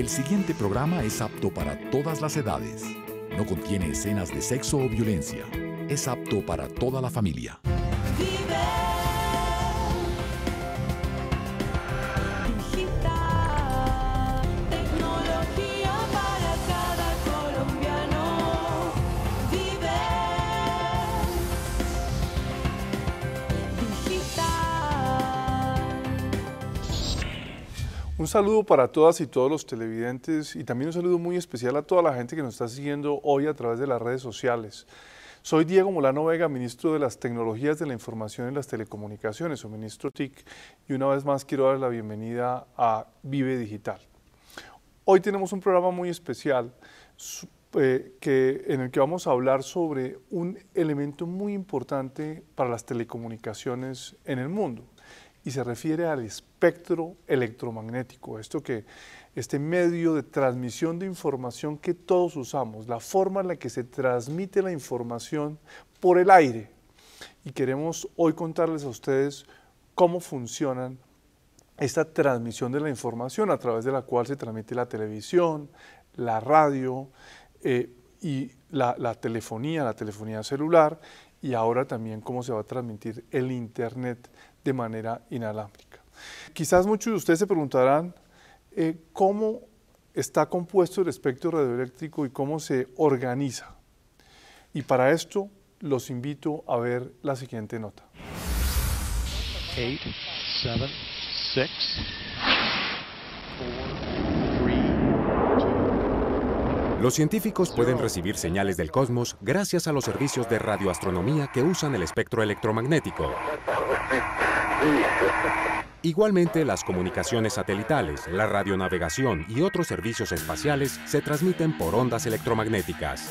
El siguiente programa es apto para todas las edades. No contiene escenas de sexo o violencia. Es apto para toda la familia. Un saludo para todas y todos los televidentes y también un saludo muy especial a toda la gente que nos está siguiendo hoy a través de las redes sociales. Soy Diego Molano Vega, ministro de las Tecnologías de la Información y las Telecomunicaciones, o ministro TIC, y una vez más quiero dar la bienvenida a Vive Digital. Hoy tenemos un programa muy especial eh, en el que vamos a hablar sobre un elemento muy importante para las telecomunicaciones en el mundo y se refiere al espectro electromagnético, esto que este medio de transmisión de información que todos usamos, la forma en la que se transmite la información por el aire. Y queremos hoy contarles a ustedes cómo funcionan esta transmisión de la información a través de la cual se transmite la televisión, la radio eh, y la, la telefonía, la telefonía celular y ahora también cómo se va a transmitir el Internet de manera inalámbrica. Quizás muchos de ustedes se preguntarán eh, cómo está compuesto el espectro radioeléctrico y cómo se organiza. Y para esto los invito a ver la siguiente nota. 8, 7, 6, Los científicos pueden recibir señales del cosmos gracias a los servicios de radioastronomía que usan el espectro electromagnético. Igualmente, las comunicaciones satelitales, la radionavegación y otros servicios espaciales se transmiten por ondas electromagnéticas.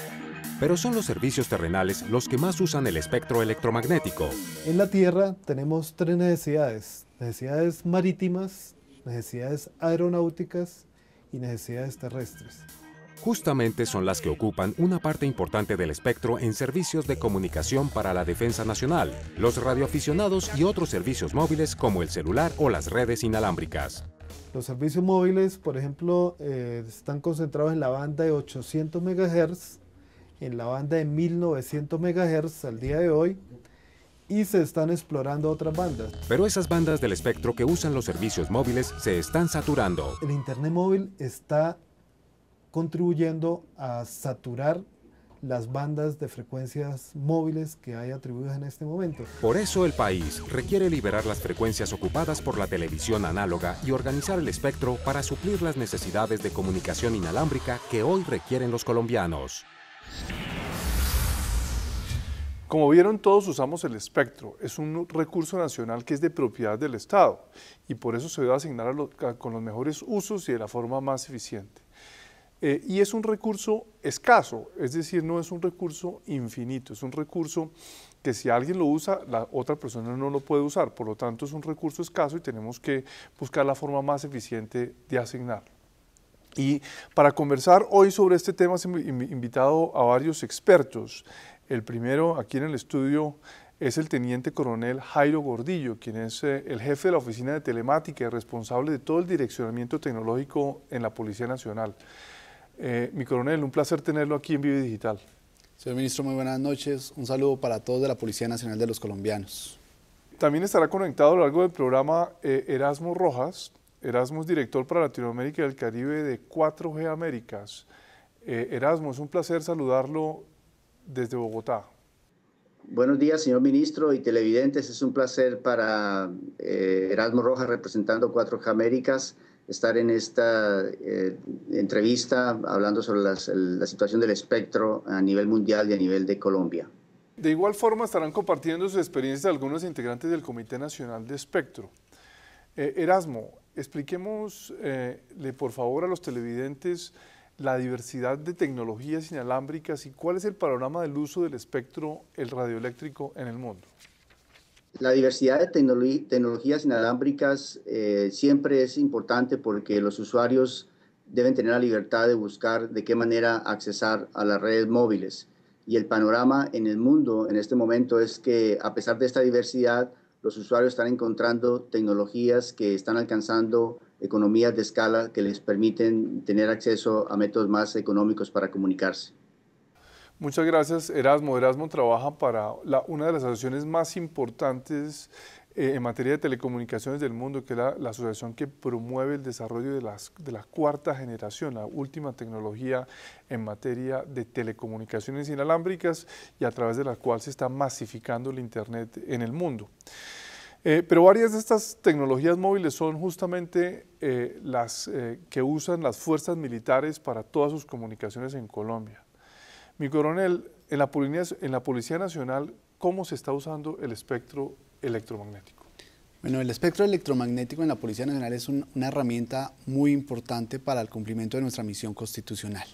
Pero son los servicios terrenales los que más usan el espectro electromagnético. En la Tierra tenemos tres necesidades. Necesidades marítimas, necesidades aeronáuticas y necesidades terrestres justamente son las que ocupan una parte importante del espectro en servicios de comunicación para la defensa nacional, los radioaficionados y otros servicios móviles como el celular o las redes inalámbricas. Los servicios móviles, por ejemplo, eh, están concentrados en la banda de 800 MHz, en la banda de 1900 MHz al día de hoy, y se están explorando otras bandas. Pero esas bandas del espectro que usan los servicios móviles se están saturando. El Internet móvil está contribuyendo a saturar las bandas de frecuencias móviles que hay atribuidas en este momento. Por eso el país requiere liberar las frecuencias ocupadas por la televisión análoga y organizar el espectro para suplir las necesidades de comunicación inalámbrica que hoy requieren los colombianos. Como vieron, todos usamos el espectro. Es un recurso nacional que es de propiedad del Estado y por eso se debe asignar con los mejores usos y de la forma más eficiente. Eh, y es un recurso escaso, es decir, no es un recurso infinito, es un recurso que si alguien lo usa, la otra persona no lo puede usar. Por lo tanto, es un recurso escaso y tenemos que buscar la forma más eficiente de asignarlo. Y para conversar hoy sobre este tema, hemos invitado a varios expertos. El primero aquí en el estudio es el teniente coronel Jairo Gordillo, quien es eh, el jefe de la oficina de telemática y responsable de todo el direccionamiento tecnológico en la Policía Nacional. Eh, mi coronel, un placer tenerlo aquí en Vive Digital. Señor ministro, muy buenas noches. Un saludo para todos de la Policía Nacional de los Colombianos. También estará conectado a lo largo del programa eh, Erasmus Erasmo Rojas. Erasmo director para Latinoamérica y el Caribe de 4G Américas. Eh, Erasmus, Erasmo, un placer saludarlo desde Bogotá. Buenos días, señor ministro y televidentes. Es un placer para Erasmus Erasmo Rojas representando 4G Américas estar en esta eh, entrevista hablando sobre la situación del espectro a nivel mundial y a nivel de Colombia. De igual forma estarán compartiendo sus experiencias algunos integrantes del Comité Nacional de Espectro. Eh, Erasmo, expliquemos eh, por favor a los televidentes la diversidad de tecnologías inalámbricas y cuál es el panorama del uso del espectro el radioeléctrico en el mundo. La diversidad de tecnologías inalámbricas eh, siempre es importante porque los usuarios deben tener la libertad de buscar de qué manera accesar a las redes móviles. Y el panorama en el mundo en este momento es que a pesar de esta diversidad, los usuarios están encontrando tecnologías que están alcanzando economías de escala que les permiten tener acceso a métodos más económicos para comunicarse. Muchas gracias, Erasmo. Erasmo trabaja para una de las asociaciones más importantes eh, en materia de telecomunicaciones del mundo, que es la, asociación que promueve el desarrollo de, las, de, la cuarta generación, la última tecnología en materia de telecomunicaciones inalámbricas y a través de la cual se está masificando el Internet en el mundo. Eh, pero varias de estas tecnologías móviles son justamente eh, las que usan las fuerzas militares para todas sus comunicaciones en Colombia. Mi coronel, en la, Policía, Nacional, ¿cómo se está usando el espectro electromagnético? Bueno, el espectro electromagnético en la Policía Nacional es una herramienta muy importante para el cumplimiento de nuestra misión constitucional.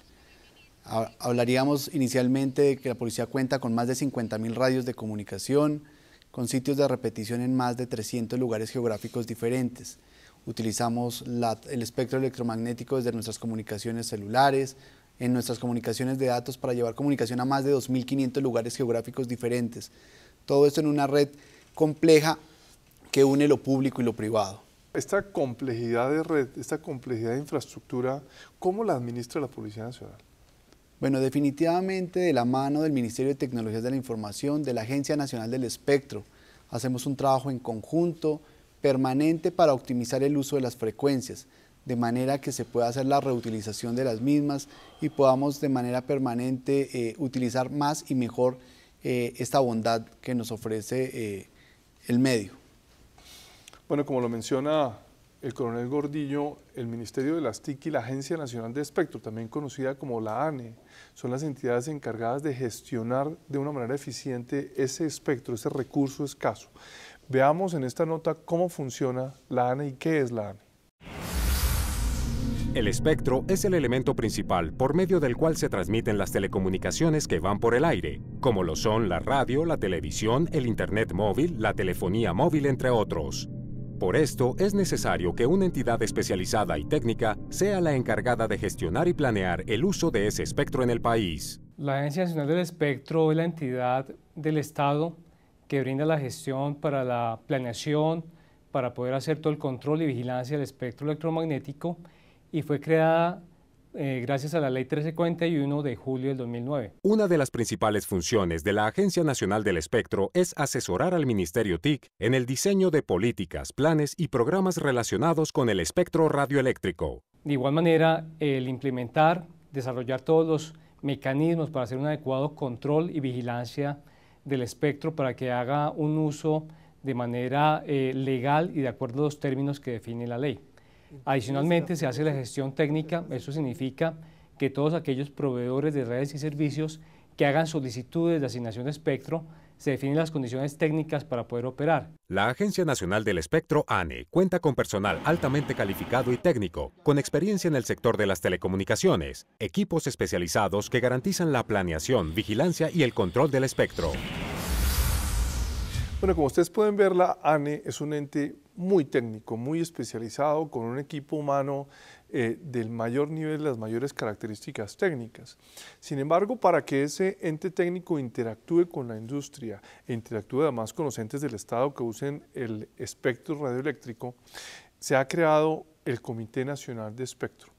Hablaríamos inicialmente de que la policía cuenta con más de 50.000 radios de comunicación, con sitios de repetición en más de 300 lugares geográficos diferentes. Utilizamos el espectro electromagnético desde nuestras comunicaciones celulares, en nuestras comunicaciones de datos para llevar comunicación a más de 2.500 lugares geográficos diferentes. Todo esto en una red compleja que une lo público y lo privado. Esta complejidad de red, esta complejidad de infraestructura, ¿cómo la administra la Policía Nacional? Bueno, definitivamente de la mano del Ministerio de Tecnologías de la Información, de la Agencia Nacional del Espectro. Hacemos un trabajo en conjunto, permanente, para optimizar el uso de las frecuencias de manera que se pueda hacer la reutilización de las mismas y podamos de manera permanente eh, utilizar más y mejor eh, esta bondad que nos ofrece eh, el medio. Bueno, como lo menciona el coronel Gordillo, el Ministerio de las TIC y la Agencia Nacional de Espectro, también conocida como la ANE, son las entidades encargadas de gestionar de una manera eficiente ese espectro, ese recurso escaso. Veamos en esta nota cómo funciona la ANE y qué es la ANE. El espectro es el elemento principal por medio del cual se transmiten las telecomunicaciones que van por el aire, como lo son la radio, la televisión, el Internet móvil, la telefonía móvil, entre otros. Por esto es necesario que una entidad especializada y técnica sea la encargada de gestionar y planear el uso de ese espectro en el país. La Agencia Nacional del Espectro es la entidad del Estado que brinda la gestión para la planeación, para poder hacer todo el control y vigilancia del espectro electromagnético y fue creada eh, gracias a la Ley 1341 de julio del 2009. Una de las principales funciones de la Agencia Nacional del Espectro es asesorar al Ministerio TIC en el diseño de políticas, planes y programas relacionados con el espectro radioeléctrico. De igual manera, el implementar, desarrollar todos los mecanismos para hacer un adecuado control y vigilancia del espectro para que haga un uso de manera eh, legal y de acuerdo a los términos que define la ley. Adicionalmente, se hace la gestión técnica, eso significa que todos aquellos proveedores de redes y servicios que hagan solicitudes de asignación de espectro se definen las condiciones técnicas para poder operar. La Agencia Nacional del Espectro, ANE, cuenta con personal altamente calificado y técnico, con experiencia en el sector de las telecomunicaciones, equipos especializados que garantizan la planeación, vigilancia y el control del espectro. Bueno, como ustedes pueden ver, la ANE es un ente muy técnico, muy especializado, con un equipo humano eh, del mayor nivel, las mayores características técnicas. Sin embargo, para que ese ente técnico interactúe con la industria e interactúe además con los entes del Estado que usen el espectro radioeléctrico, se ha creado el Comité Nacional de Espectro.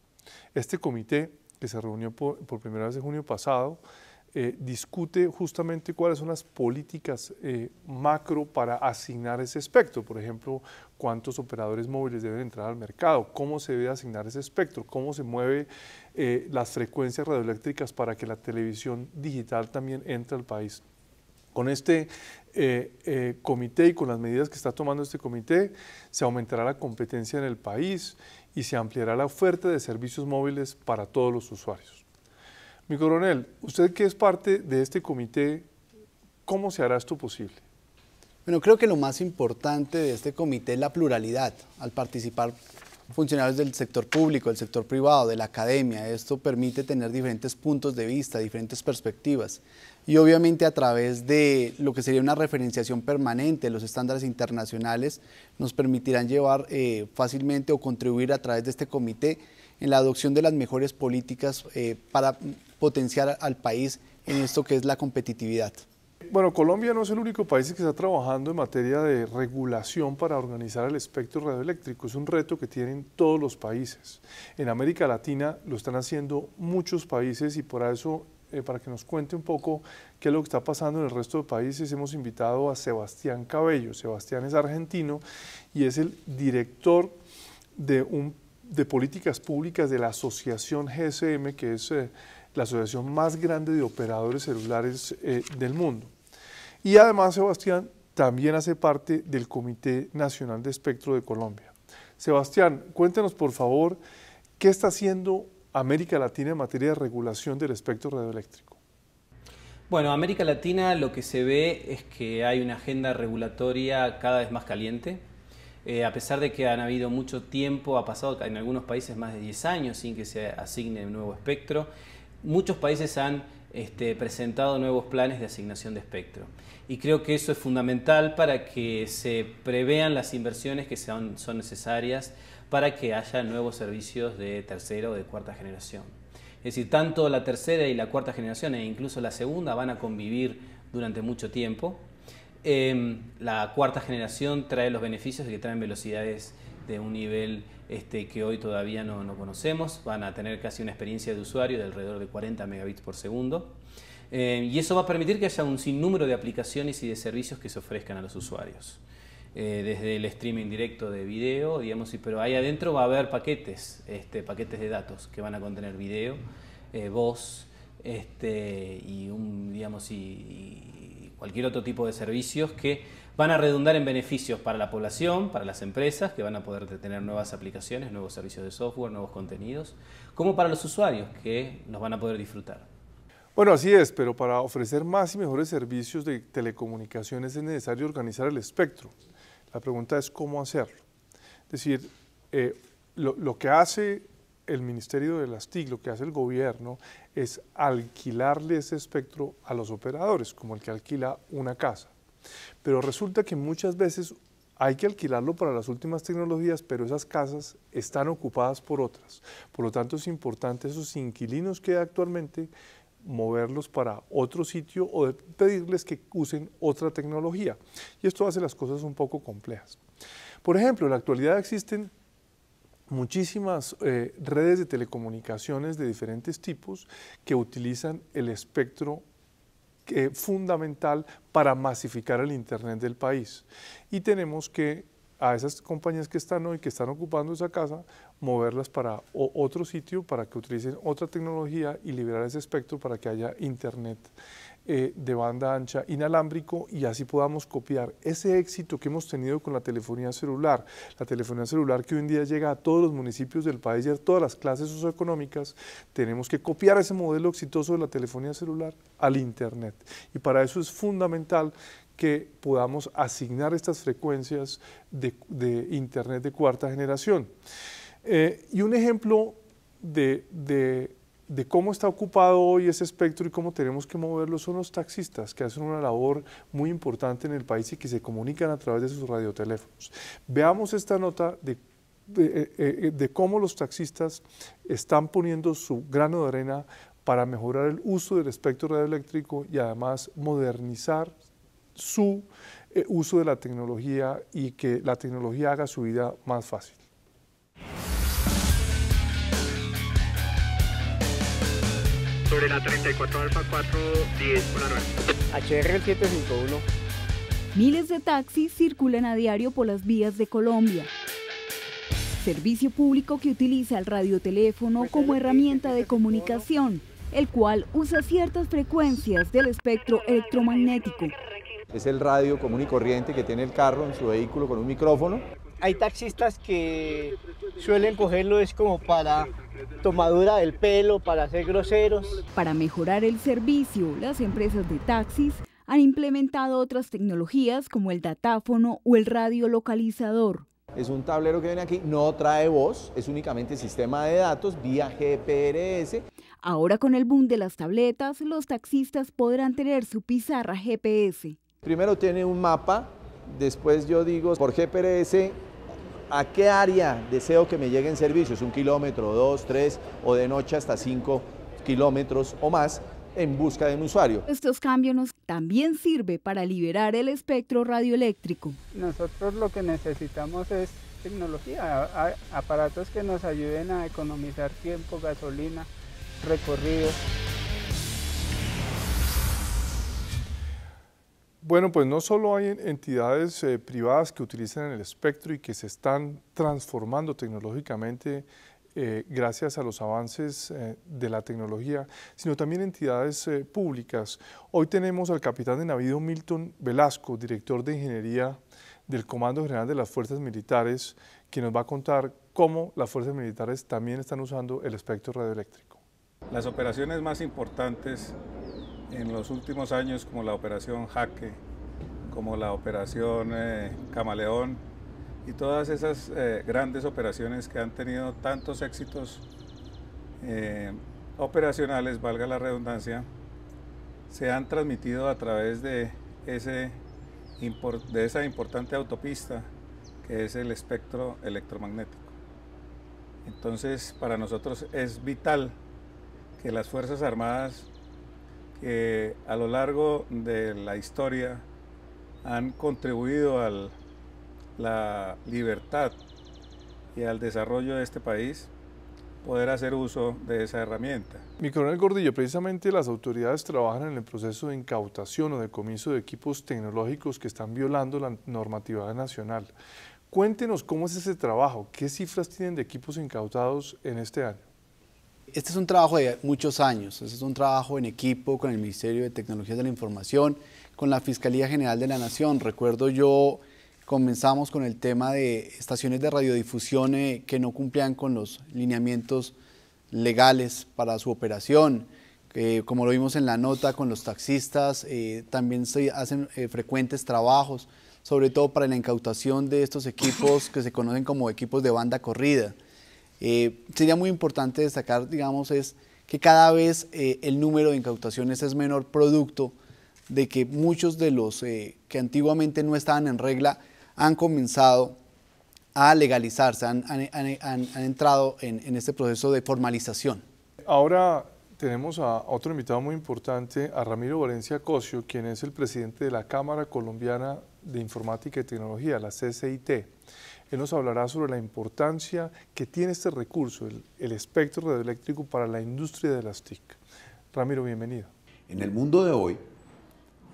Este comité, que se reunió por, por primera vez en junio pasado, eh, discute justamente cuáles son las políticas eh, macro para asignar ese espectro. Por ejemplo, cuántos operadores móviles deben entrar al mercado, cómo se debe asignar ese espectro, cómo se mueven eh, las frecuencias radioeléctricas para que la televisión digital también entre al país. Con este comité y con las medidas que está tomando este comité, se aumentará la competencia en el país y se ampliará la oferta de servicios móviles para todos los usuarios. Mi coronel, usted que es parte de este comité, ¿cómo se hará esto posible? Bueno, creo que lo más importante de este comité es la pluralidad. Al participar funcionarios del sector público, del sector privado, de la academia. Esto permite tener diferentes puntos de vista, diferentes perspectivas. Y obviamente a través de lo que sería una referenciación permanente, los estándares internacionales nos permitirán llevar eh, fácilmente o contribuir a través de este comité en la adopción de las mejores políticas eh, para potenciar al país en esto que es la competitividad? Bueno, Colombia no es el único país que está trabajando en materia de regulación para organizar el espectro radioeléctrico. Es un reto que tienen todos los países. En América Latina lo están haciendo muchos países y por eso, eh, para que nos cuente un poco qué es lo que está pasando en el resto de países, hemos invitado a Sebastián Cabello. Sebastián es argentino y es el director de, políticas públicas de la asociación GSM, que es... Eh, la asociación más grande de operadores celulares eh, del mundo. Y además, Sebastián también hace parte del Comité Nacional de Espectro de Colombia. Sebastián, cuéntanos por favor, ¿qué está haciendo América Latina en materia de regulación del espectro radioeléctrico? Bueno, América Latina lo que se ve es que hay una agenda regulatoria cada vez más caliente. Eh, a pesar de que ha habido mucho tiempo, ha pasado en algunos países más de 10 años sin que se asigne un nuevo espectro, muchos países han este, presentado nuevos planes de asignación de espectro. Y creo que eso es fundamental para que se prevean las inversiones que son, necesarias para que haya nuevos servicios de tercera o de cuarta generación. Es decir, tanto la tercera y la cuarta generación e incluso la segunda van a convivir durante mucho tiempo. Em, la cuarta generación trae los beneficios de que traen velocidades de un nivel este, que hoy todavía no, no, conocemos. Van a tener casi una experiencia de usuario de alrededor de 40 megabits por segundo. Eh, y eso va a permitir que haya un sinnúmero de aplicaciones y de servicios que se ofrezcan a los usuarios. Eh, desde el streaming directo de video, digamos, pero ahí adentro va a haber paquetes, este, paquetes de datos que van a contener video, eh, voz este, y, un, digamos, y cualquier otro tipo de servicios que van a redundar en beneficios para la población, para las empresas, que van a poder tener nuevas aplicaciones, nuevos servicios de software, nuevos contenidos, como para los usuarios, que nos van a poder disfrutar. Bueno, así es, pero para ofrecer más y mejores servicios de telecomunicaciones es necesario organizar el espectro. La pregunta es cómo hacerlo. Es decir, eh, lo que hace el Ministerio las TIC, lo que hace el gobierno es alquilarle ese espectro a los operadores, como el que alquila una casa. Pero resulta que muchas veces hay que alquilarlo para las últimas tecnologías, pero esas casas están ocupadas por otras. Por lo tanto, es importante esos inquilinos que hay actualmente moverlos para otro sitio o pedirles que usen otra tecnología. Y esto hace las cosas un poco complejas. Por ejemplo, en la actualidad existen muchísimas eh, redes de telecomunicaciones de diferentes tipos que utilizan el espectro eh, fundamental para masificar el Internet del país. Y tenemos que a esas compañías que están hoy, que están ocupando esa casa, moverlas para otro sitio, para que utilicen otra tecnología y liberar ese espectro para que haya Internet eh, de banda ancha inalámbrico y así podamos copiar ese éxito que hemos tenido con la telefonía celular, la telefonía celular que hoy en día llega a todos los municipios del país y a todas las clases socioeconómicas, tenemos que copiar ese modelo exitoso de la telefonía celular al Internet. Y para eso es fundamental que podamos asignar estas frecuencias de, Internet de cuarta generación. Eh, y un ejemplo de de cómo está ocupado hoy ese espectro y cómo tenemos que moverlo son los taxistas, que hacen una labor muy importante en el país y que se comunican a través de sus radioteléfonos. Veamos esta nota de, eh, eh, cómo los taxistas están poniendo su grano de arena para mejorar el uso del espectro radioeléctrico y además modernizar su eh, uso de la tecnología y que la tecnología haga su vida más fácil. la 34 Alfa HR 751. Miles de taxis circulan a diario por las vías de Colombia. Servicio público que utiliza el radioteléfono pues como herramienta de comunicación, el cual usa ciertas frecuencias del espectro electromagnético. Es el radio común y corriente que tiene el carro en su vehículo con un micrófono hay taxistas que suelen cogerlo es como para tomadura del pelo, para ser groseros. Para mejorar el servicio, las empresas de taxis han implementado otras tecnologías como el datáfono o el radio localizador. Es un tablero que viene aquí, no trae voz, es únicamente sistema de datos vía GPRS. Ahora con el boom de las tabletas, los taxistas podrán tener su pizarra GPS. Primero tiene un mapa, después yo digo por GPRS a qué área deseo que me lleguen servicios, un kilómetro, dos, tres o de noche hasta cinco kilómetros o más en busca de un usuario. Estos cambios también sirve para liberar el espectro radioeléctrico. Nosotros lo que necesitamos es tecnología, aparatos que nos ayuden a economizar tiempo, gasolina, recorridos. Bueno, pues no solo hay entidades eh, privadas que utilizan el espectro y que se están transformando tecnológicamente eh, gracias a los avances eh, de la tecnología, sino también entidades públicas. Hoy tenemos al capitán de navío Milton Velasco, director de Ingeniería del Comando General de las Fuerzas Militares, que nos va a contar cómo las fuerzas militares también están usando el espectro radioeléctrico. Las operaciones más importantes en los últimos años como la operación Jaque, como la operación eh, Camaleón y todas esas eh, grandes operaciones que han tenido tantos éxitos eh, operacionales, valga la redundancia, se han transmitido a través de esa importante autopista que es el espectro electromagnético. Entonces, para nosotros es vital que las Fuerzas Armadas que a lo largo de la historia han contribuido a la libertad y al desarrollo de este país poder hacer uso de esa herramienta. Mi coronel Gordillo, precisamente las autoridades trabajan en el proceso de incautación o de comienzo de equipos tecnológicos que están violando la normativa nacional. Cuéntenos cómo es ese trabajo, qué cifras tienen de equipos incautados en este año este es un trabajo de muchos años, este es un trabajo en equipo con el Ministerio de Tecnologías de la Información, con la Fiscalía General de la Nación. Recuerdo yo comenzamos con el tema de estaciones de radiodifusión eh, que no cumplían con los lineamientos legales para su operación. Eh, como lo vimos en la nota con los taxistas, eh, también se hacen frecuentes trabajos, sobre todo para la incautación de estos equipos que se conocen como equipos de banda corrida. Eh, sería muy importante destacar, digamos, es que cada vez eh, el número de incautaciones es menor producto de que muchos de los eh, que antiguamente no estaban en regla han comenzado a legalizarse, han, entrado en, este proceso de formalización. Ahora tenemos a otro invitado muy importante, a Ramiro Valencia Cosio, quien es el presidente de la Cámara Colombiana de Informática y Tecnología, la CCIT. Él nos hablará sobre la importancia que tiene este recurso, el, espectro radioeléctrico, para la industria de las TIC. Ramiro, bienvenido. En el mundo de hoy,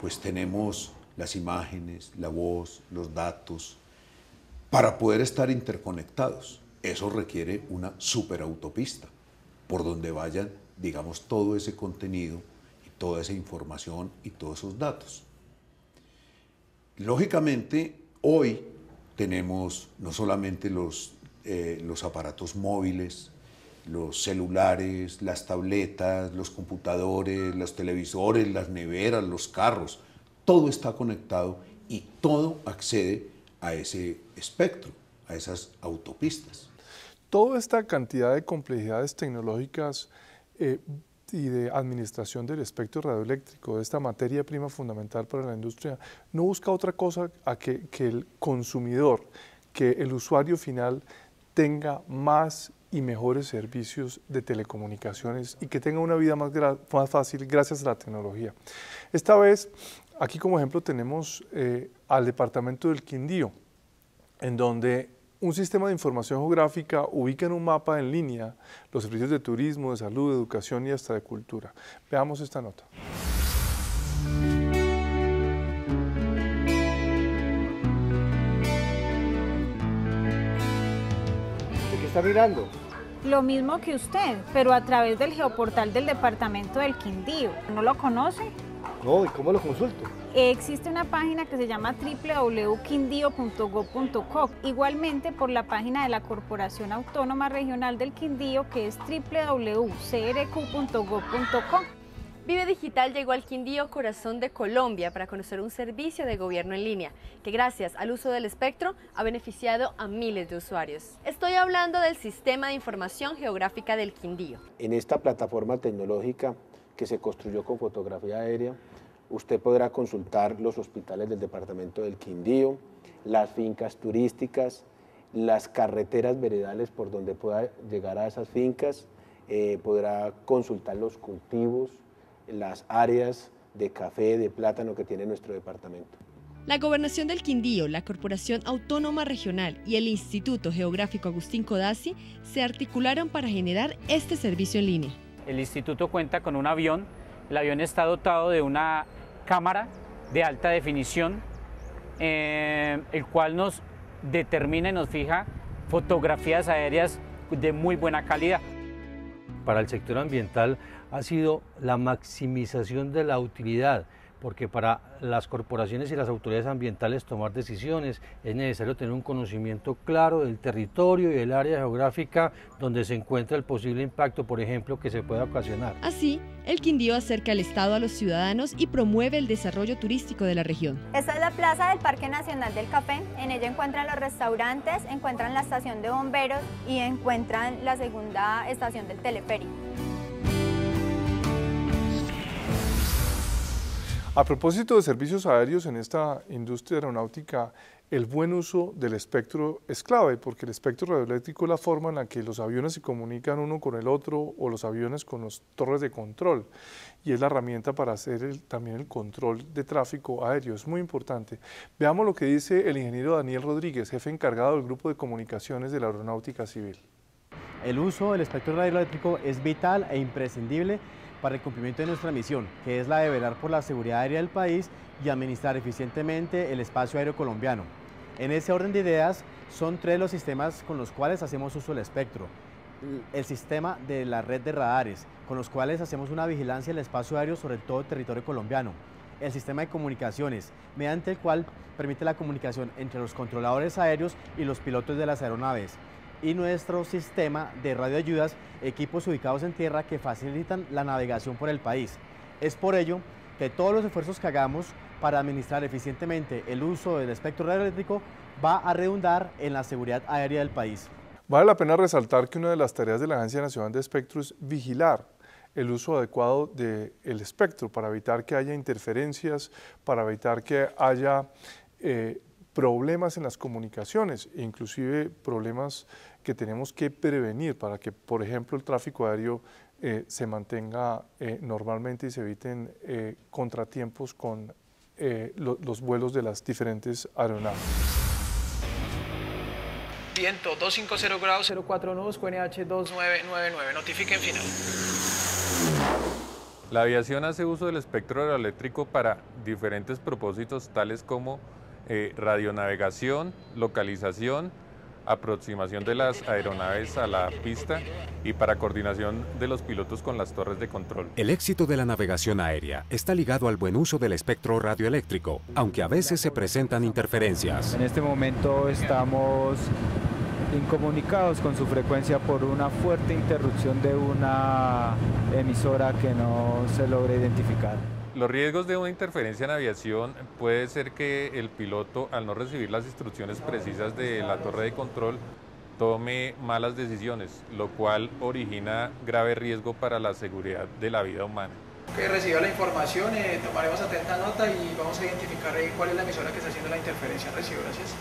pues tenemos las imágenes, la voz, los datos, para poder estar interconectados. Eso requiere una superautopista, por donde vayan, digamos, todo ese contenido y toda esa información y todos esos datos. Lógicamente, hoy tenemos no solamente los, eh, los aparatos móviles, los celulares, las tabletas, los computadores, los televisores, las neveras, los carros, todo está conectado y todo accede a ese espectro, a esas autopistas. Toda esta cantidad de complejidades tecnológicas eh, y de administración del espectro radioeléctrico, de esta materia prima fundamental para la industria, no busca otra cosa a que, el consumidor, que el usuario final tenga más y mejores servicios de telecomunicaciones y que tenga una vida más, más fácil gracias a la tecnología. Esta vez, aquí como ejemplo tenemos eh, al departamento del Quindío, en donde un sistema de información geográfica ubica en un mapa en línea los servicios de turismo, de salud, de educación y hasta de cultura. Veamos esta nota. ¿De qué está mirando? Lo mismo que usted, pero a través del geoportal del departamento del Quindío. ¿No lo conoce? No, ¿y cómo lo consulto? Existe una página que se llama www.quindío.gov.co. Igualmente por la página de la Corporación Autónoma Regional del Quindío, que es www.crq.gov.co. Vive Digital llegó al Quindío Corazón de Colombia para conocer un servicio de gobierno en línea que gracias al uso del espectro ha beneficiado a miles de usuarios. Estoy hablando del Sistema de Información Geográfica del Quindío. En esta plataforma tecnológica que se construyó con fotografía aérea. Usted podrá consultar los hospitales del departamento del Quindío, las fincas turísticas, las carreteras veredales por donde pueda llegar a esas fincas, eh, podrá consultar los cultivos, las áreas de café, de plátano que tiene nuestro departamento. La Gobernación del Quindío, la Corporación Autónoma Regional y el Instituto Geográfico Agustín Codazzi se articularon para generar este servicio en línea. El instituto cuenta con un avión. El avión está dotado de una cámara de alta definición, eh, el cual nos determina y nos fija fotografías aéreas de muy buena calidad. Para el sector ambiental ha sido la maximización de la utilidad porque para las corporaciones y las autoridades ambientales tomar decisiones es necesario tener un conocimiento claro del territorio y del área geográfica donde se encuentra el posible impacto, por ejemplo, que se pueda ocasionar. Así, el Quindío acerca al Estado a los ciudadanos y promueve el desarrollo turístico de la región. Esta es la plaza del Parque Nacional del Café. En ella encuentran los restaurantes, encuentran la estación de bomberos y encuentran la segunda estación del teleférico. A propósito de servicios aéreos en esta industria aeronáutica, el buen uso del espectro es clave, porque el espectro radioeléctrico es la forma en la que los aviones se comunican uno con el otro o los aviones con las torres de control. Y es la herramienta para hacer también el control de tráfico aéreo. Es muy importante. Veamos lo que dice el ingeniero Daniel Rodríguez, jefe encargado del Grupo de Comunicaciones de la Aeronáutica Civil. El uso del espectro radioeléctrico es vital e imprescindible para el cumplimiento de nuestra misión, que es la de velar por la seguridad aérea del país y administrar eficientemente el espacio aéreo colombiano. En ese orden de ideas, son tres los sistemas con los cuales hacemos uso del espectro. El sistema de la red de radares, con los cuales hacemos una vigilancia del espacio aéreo sobre todo el territorio colombiano. El sistema de comunicaciones, mediante el cual permite la comunicación entre los controladores aéreos y los pilotos de las aeronaves y nuestro sistema de radioayudas, equipos ubicados en tierra que facilitan la navegación por el país. Es por ello que todos los esfuerzos que hagamos para administrar eficientemente el uso del espectro radioeléctrico va a redundar en la seguridad aérea del país. Vale la pena resaltar que una de las tareas de la Agencia Nacional de Espectro es vigilar el uso adecuado del espectro para evitar que haya interferencias, para evitar que haya eh, problemas en las comunicaciones, inclusive problemas que tenemos que prevenir para que, por ejemplo, el tráfico aéreo eh, se mantenga eh, normalmente y se eviten eh, contratiempos con los vuelos de las diferentes aeronaves. Viento 250 grados 04 nudos, QNH 2999. Notifiquen final. La aviación hace uso del espectro aeroeléctrico para diferentes propósitos tales como radionavegación, localización, aproximación de las aeronaves a la pista y para coordinación de los pilotos con las torres de control. El éxito de la navegación aérea está ligado al buen uso del espectro radioeléctrico, aunque a veces se presentan interferencias. En este momento estamos incomunicados con su frecuencia por una fuerte interrupción de una emisora que no se logra identificar. Los riesgos de una interferencia en aviación puede ser que el piloto, al no recibir las instrucciones precisas de la torre de control, tome malas decisiones, lo cual origina grave riesgo para la seguridad de la vida humana. Que reciba la información, eh, tomaremos atenta nota y vamos a identificar cuál es la emisora que está haciendo la interferencia. Recibo, gracias.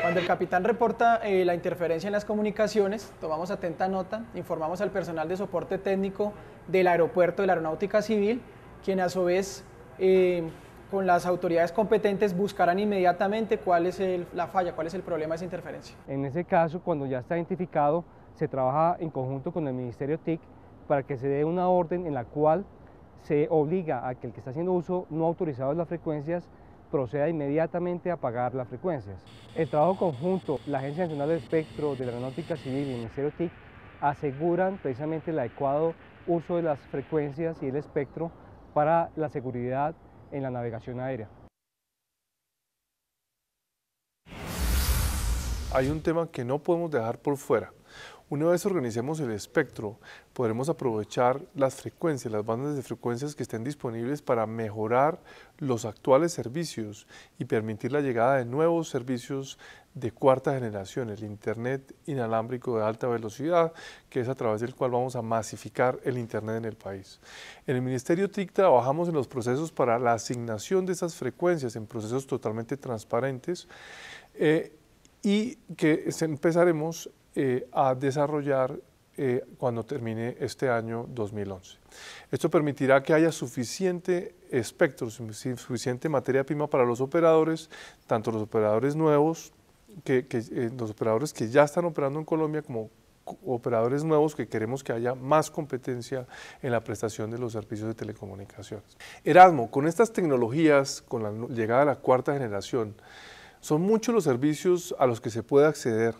Cuando el capitán reporta eh, la interferencia en las comunicaciones, tomamos atenta nota, informamos al personal de soporte técnico del aeropuerto de la Aeronáutica Civil quien a su vez eh, con las autoridades competentes buscarán inmediatamente cuál es la falla, cuál es el problema de esa interferencia. En ese caso, cuando ya está identificado, se trabaja en conjunto con el Ministerio TIC para que se dé una orden en la cual se obliga a que el que está haciendo uso no autorizado de las frecuencias proceda inmediatamente a pagar las frecuencias. El trabajo conjunto, la Agencia Nacional del Espectro de la Aeronáutica Civil y el Ministerio TIC aseguran precisamente el adecuado uso de las frecuencias y el espectro para la seguridad en la navegación aérea. Hay un tema que no podemos dejar por fuera una vez organicemos el espectro, podremos aprovechar las frecuencias, las bandas de frecuencias que estén disponibles para mejorar los actuales servicios y permitir la llegada de nuevos servicios de cuarta generación, el Internet inalámbrico de alta velocidad, que es a través del cual vamos a masificar el Internet en el país. En el Ministerio TIC trabajamos en los procesos para la asignación de esas frecuencias en procesos totalmente transparentes eh, y que empezaremos eh, a desarrollar eh, cuando termine este año 2011. Esto permitirá que haya suficiente espectro, suficiente materia prima para los operadores, tanto los operadores nuevos, que, eh, los operadores que ya están operando en Colombia como operadores nuevos que queremos que haya más competencia en la prestación de los servicios de telecomunicaciones. Erasmo, con estas tecnologías, con la llegada de la cuarta generación, son muchos los servicios a los que se puede acceder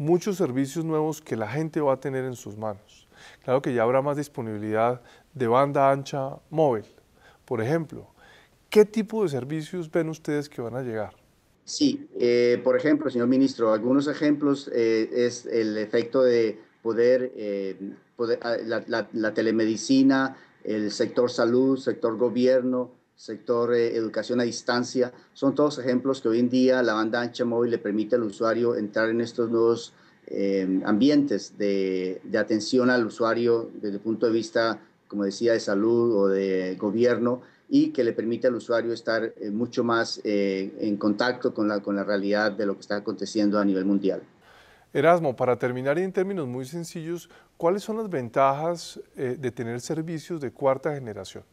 muchos servicios nuevos que la gente va a tener en sus manos. Claro que ya habrá más disponibilidad de banda ancha móvil, por ejemplo. ¿Qué tipo de servicios ven ustedes que van a llegar? Sí, eh, por ejemplo, señor ministro, algunos ejemplos eh, es el efecto de poder, eh, ah, la, la telemedicina, el sector salud, sector gobierno, sector eh, educación a distancia, son todos ejemplos que hoy en día la banda ancha móvil le permite al usuario entrar en estos nuevos eh, ambientes de, atención al usuario desde el punto de vista, como decía, de salud o de gobierno y que le permite al usuario estar eh, mucho más en contacto con la, con la realidad de lo que está aconteciendo a nivel mundial. Erasmo, para terminar y en términos muy sencillos, ¿cuáles son las ventajas de tener servicios de cuarta generación?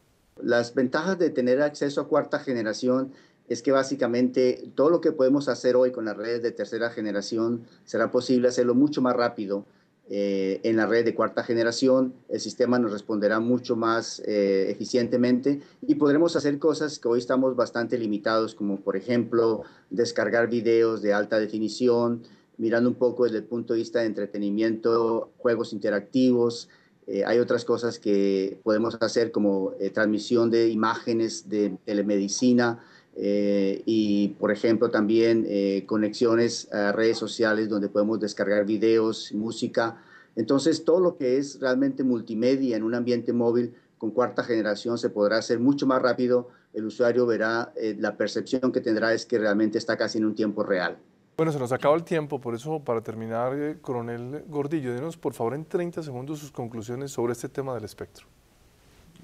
Las ventajas de tener acceso a cuarta generación es que básicamente todo lo que podemos hacer hoy con las redes de tercera generación será posible hacerlo mucho más rápido eh, en la red de cuarta generación, el sistema nos responderá mucho más eh, eficientemente y podremos hacer cosas que hoy estamos bastante limitados, como por ejemplo descargar videos de alta definición, mirando un poco desde el punto de vista de entretenimiento, juegos interactivos, eh, hay otras cosas que podemos hacer como eh, transmisión de imágenes de telemedicina eh, y, por ejemplo, también conexiones a redes sociales donde podemos descargar videos, música. Entonces, todo lo que es realmente multimedia en un ambiente móvil con cuarta generación se podrá hacer mucho más rápido. El usuario verá, la percepción que tendrá es que realmente está casi en un tiempo real. Bueno, se nos acaba el tiempo, por eso para terminar, eh, coronel Gordillo, denos por favor en 30 segundos sus conclusiones sobre este tema del espectro.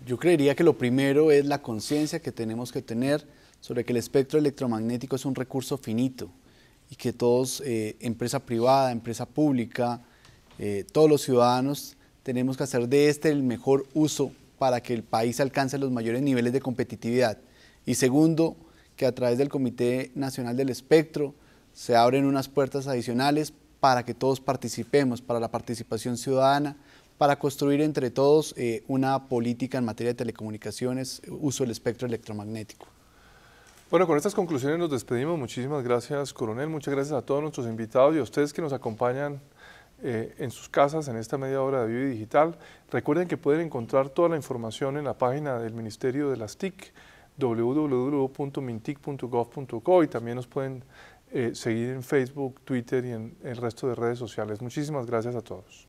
Yo creería que lo primero es la conciencia que tenemos que tener sobre que el espectro electromagnético es un recurso finito y que todos, eh, empresa privada, empresa pública, eh, todos los ciudadanos tenemos que hacer de este el mejor uso para que el país alcance los mayores niveles de competitividad. Y segundo, que a través del Comité Nacional del Espectro, se abren unas puertas adicionales para que todos participemos, para la participación ciudadana, para construir entre todos eh, una política en materia de telecomunicaciones, uso del espectro electromagnético. Bueno, con estas conclusiones nos despedimos. Muchísimas gracias, coronel. Muchas gracias a todos nuestros invitados y a ustedes que nos acompañan eh, en sus casas en esta media hora de vida Digital. Recuerden que pueden encontrar toda la información en la página del Ministerio de las TIC, www.mintic.gov.co y también nos pueden eh, seguir en Facebook, Twitter y en el resto de redes sociales. Muchísimas gracias a todos.